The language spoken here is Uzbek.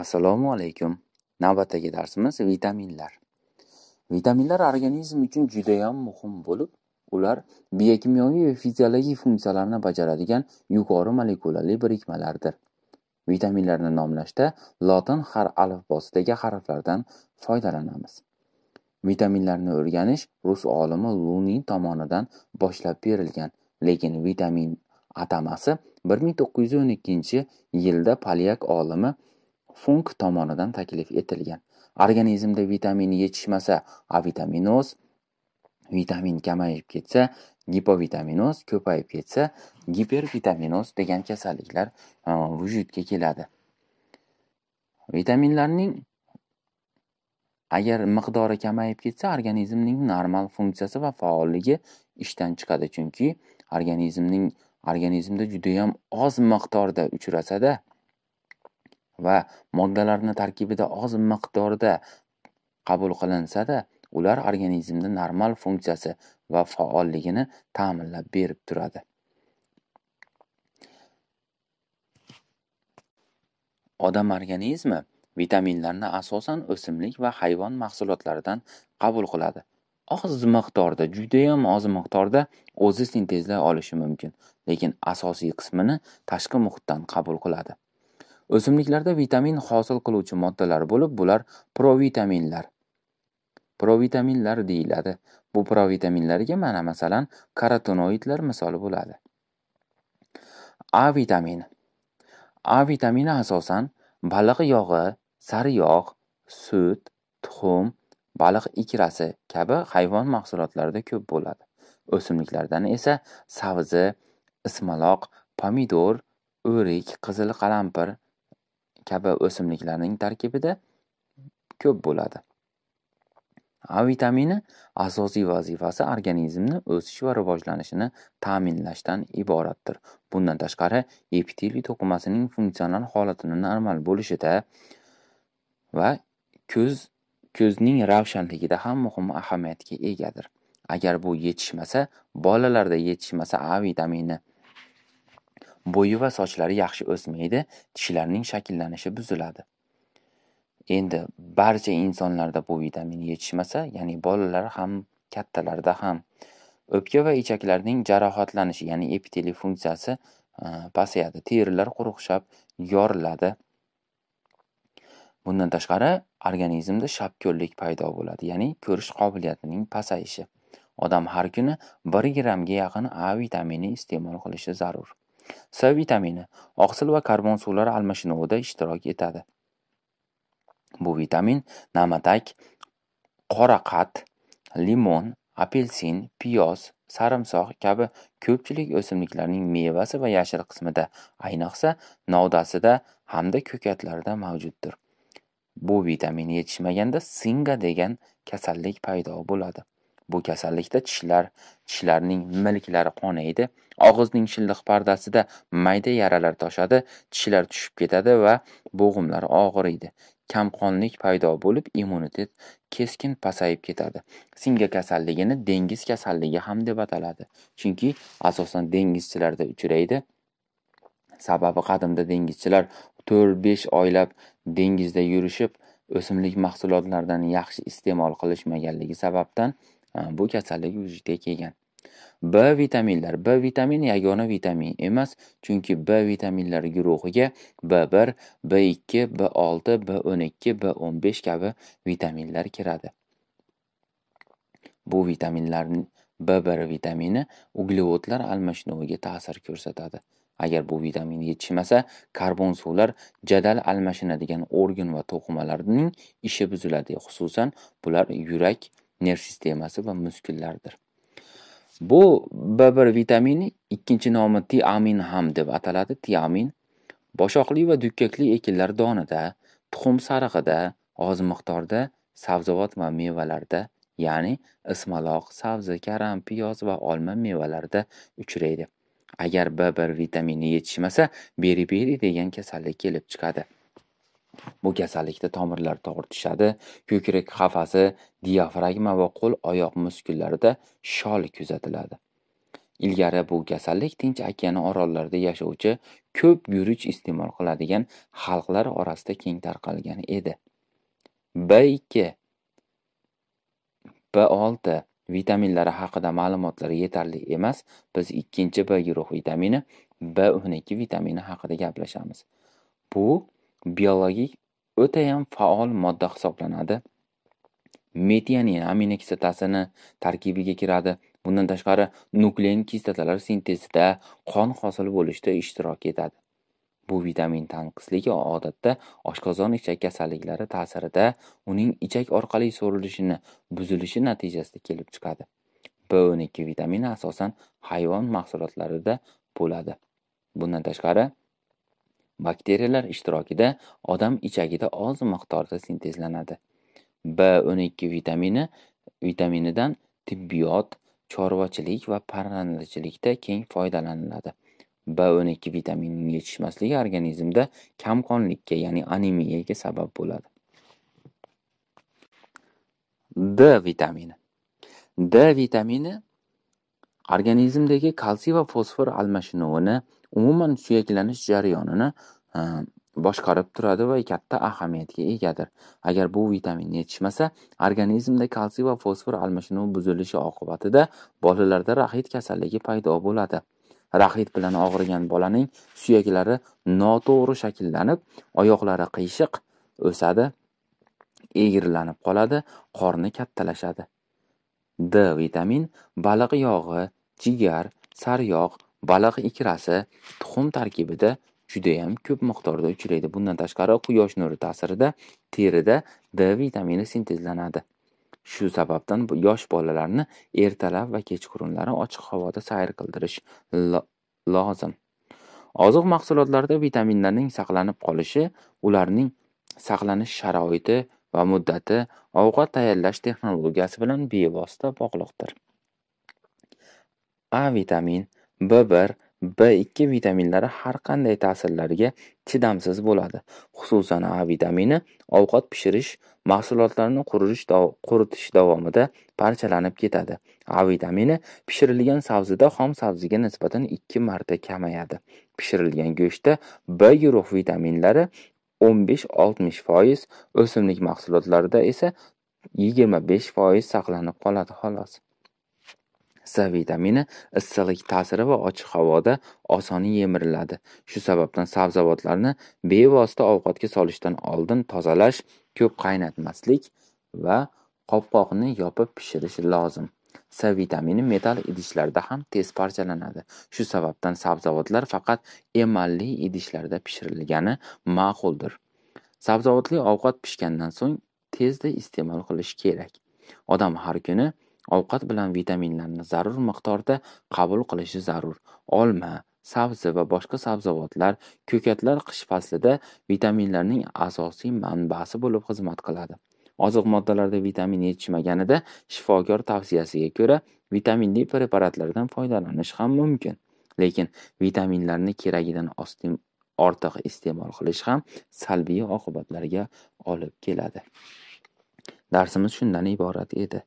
Assalomu alaykum. Navbatdagi darsimiz vitaminlar. Vitaminlar organizm uchun judayam muhim bo'lib, ular biokimyoviy va fiziologik funksiyalarni bajaradigan yuqori molekulali birikmalardir. Vitaminlarni nomlashda lotin har alifbosidagi harflardan foydalanamiz. Vitaminlarni o'rganish rus olimi luni tomonidan boshlab berilgan, lekin vitamin atamasi 1912-yilda polyak olimi Funk tomonidan taklif etilgan. Organizmda vitamin yetishmasa, avitaminoz, vitamin kamayib ketsa, gipovitaminoz ko'payib ketsa, gipervitaminoz degan kasalliklar e, vujudga keladi. Vitaminlarning agar miqdori kamayib ketsa, organizmning normal funksiyasi va faolligi ishdan chiqadi, chunki organizmning organizmda juda ham oz miqdorda uchrasada va moddalarni tarkibida oz miqdorda qabul qilinsa-da, ular organizmda normal funksiyasi va faolligini ta'minlab berib turadi. Odam organizmi vitaminlarni asosan o'simlik va hayvon mahsulotlaridan qabul qiladi. Oz miqdorda, judayam oz miqdorda o'zi sintezlay olishi mumkin, lekin asosiy qismini tashqi muhitdan qabul qiladi. O'simliklarda vitamin hosil qiluvchi moddalar bo'lib, bular provitaminlar. Provitaminlar deyiladi. Bu provitaminlarga mana masalan karotenoidlar misoli bo'ladi. A vitamini. A vitamini asosan baliq yog'i, sariyog' sut, tuxum, baliq ikrasi kabi hayvon mahsulotlarida ko'p bo'ladi. O'simliklardan esa sabzi, ismaloq, pomidor, o'rik, qizil qalampir, kabi o'simliklarning tarkibida ko'p bo'ladi. A vitamini asosiy vazifasi organizmni o'sish va rivojlanishini ta'minlashdan iboratdir. Bundan tashqari, epiteliy to'qimasining funksional holatini normal bo'lishida va ko'z ko'zning ravshanligida ham muhim ahamiyatga egadir. Agar bu yetishmasa, bolalarda yetishmasa A vitamini bo'yi va sochlari yaxshi o'smaydi tishlarning shakllanishi buziladi endi barcha insonlarda bu vitamin yetishmasa ya'ni bolalar ham kattalarda ham o'pka va ichaklarning jarohatlanishi ya'ni epiteli funksiyasi e, pasayadi terilar quruqshab yoriladi bundan tashqari organizmda shapko'llik paydo bo'ladi ya'ni ko'rish qobiliyatining pasayishi odam har kuni bir grammga yaqin a vitamini iste'mol qilishi zarur S vitamini oqsil va karbon suvlari almashinuvida ishtirok etadi. Bu vitamin na'matak, qoraqat, limon, apelsin, piyoz, sarimsoq kabi ko'pchilik o'simliklarning mevasi va yashil qismida, ayniqsa novdasida hamda ko'katlarda mavjuddir. Bu vitamin yetishmaganda singa degan kasallik paydo bo'ladi. Bu kasallikda tishlar, tishlarning milklari qonaydi, og'izning shilliq pardasida mayda yaralar toshadi, tishlar tushib ketadi va bo'g'imlar og'riydi. Kamqonlik paydo bo'lib, immunitet keskin pasayib ketadi. Singa kasalligini dengiz kasalligi ham deb ataladi, chunki asosan dengizchilarda uchraydi. Sababi qadimda dengizchilar 4-5 oylab dengizda yurishib, o'simlik mahsulotlaridan yaxshi iste'mol qilishmaganligi sababdan bu kasallik vujudga kelgan. B vitaminlar. B vitamini yagona vitamin emas, chunki B vitaminlari guruhiga B1, B2, B6, B12, B15 kabi vitaminlar kiradi. Bu vitaminlarning B1 vitamini uglevodlar almashinuviga ta'sir ko'rsatadi. Agar bu vitamin yetishmasa, karbon suvlar jadal almashinadigan organ va to'qimalarning ishi buziladi. Xususan, bular yurak nerv sistemasi va muskullardir. Bu B1 vitamini ikkinchi nomi tiamin ham deb ataladi. Tiamin boshoqli va dukkakli ekinlar donida, tuxum sarig'ida, oz miqdorda sabzavot va mevalarda, ya'ni ismaloq, sabzi, karam, piyoz va olma mevalarida uchraydi. Agar B1 vitamini yetishmasa, beriberi degan kasallik kelib chiqadi. Bu kasallikda tomirlar tortishadi, ko'krak qafasi, diafragma va qo'l-oyoq muskullarida shol kuzatiladi. Ilgari bu kasallik Tinch okeani orollarida yashovchi ko'p guruch iste'mol qiladigan xalqlar orasida keng tarqalgan edi. B2 B6 vitaminlari haqida ma'lumotlar yetarli emas, biz ikkinchi B guruh vitamini B12 vitamini haqida gaplashamiz. Bu biologik o'tayam faol modda hisoblanadi. Metianin aminokislotasini tarkibiga kiradi. Bundan tashqari, nuklein kislotalar sintezida qon hosil bo'lishda ishtirok etadi. Bu vitamin tanqisligi odatda oshqozon ichak kasalliklari ta'sirida uning ichak orqali so'rilishini buzilishi natijasida kelib chiqadi. B12 vitamini asosan hayvon mahsulotlarida bo'ladi. Bundan tashqari, bakteriyalar ishtirokida odam ichagida oz miqdorda sintezlanadi b o'n ikki vitamini vitaminidan tibbiyot chorvachilik va parrandachilikda keng foydalaniladi b o'n ikki vitaminining yetishmasligi organizmda kamqonlikka ya'ni anemiyaga sabab bo'ladi d vitamini d vitamini organizmdagi kalsiy va fosfor almashinuvini umuman suyaklanish jarayonini e, boshqarib turadi va katta ahamiyatga egadir agar bu vitamin yetishmasa organizmda kalsiy va fosfor almashinuvi buzilishi oqibatida bolalarda raxit kasalligi paydo bo'ladi raxit bilan og'rigan bolaning suyaklari noto'g'ri shakllanib oyoqlari qiyshiq o'sadi egrilanib qoladi qorni kattalashadi d vitamin baliq yog'i jigar sariyog' Baliq ikrasi tuxum tarkibida judayam ko'p miqdorda uchraydi. Bundan tashqari, quyosh nuri ta'sirida terida D vitamini sintezlanadi. Shu sababdan yosh bolalarni ertalab va kechqurunlari ochiq havoda sayr qildirish lozim. Oziq mahsulotlarda vitaminlarning saqlanib qolishi, ularning saqlanish sharoiti va muddati ovqat tayyorlash texnologiyasi bilan bevosita bog'liqdir. A vitamin B 1 B 2 vitaminlari har qanday ta'sirlarga chidamsiz bo'ladi. Xususan, A vitamini ovqat pishirish, mahsulotlarni qurish, quritish davomida parchalanib ketadi. A vitamini pishirilgan sabzida xom sabziga nisbatan 2 marta kamayadi. Pishirilgan go'shtda B guruh vitaminlari 15-60% o'simlik mahsulotlarida esa 25% saqlanib qoladi xolos. C vitamini issiqlik ta'siri va ochiq havoda osoni yemiriladi. Shu sababdan sabzavotlarni bevosita ovqatga solishdan oldin tozalash, ko'p qaynatmaslik va qopqoqni yopib pishirish lozim. C vitamini metal idishlarda ham tez parchalanadi. Shu sababdan sabzavotlar faqat emalli idishlarda pishirilgani ma'quldir. Sabzavotli ovqat pishgandan so'ng tezda iste'mol qilish kerak. Odam har kuni Ovqat bilan vitaminlarni zarur miqdorda qabul qilishi zarur. Olma, sabzi va boshqa sabzavotlar, ko'katlar qish faslida vitaminlarning asosiy manbasi bo'lib xizmat qiladi. Oziq moddalarda vitamin yetishmaganida shifokor tavsiyasiga ko'ra vitaminli preparatlardan foydalanish ham mumkin. Lekin vitaminlarni keragidan ortiq iste'mol qilish ham salbiy oqibatlarga olib keladi. Darsimiz shundan iborat edi.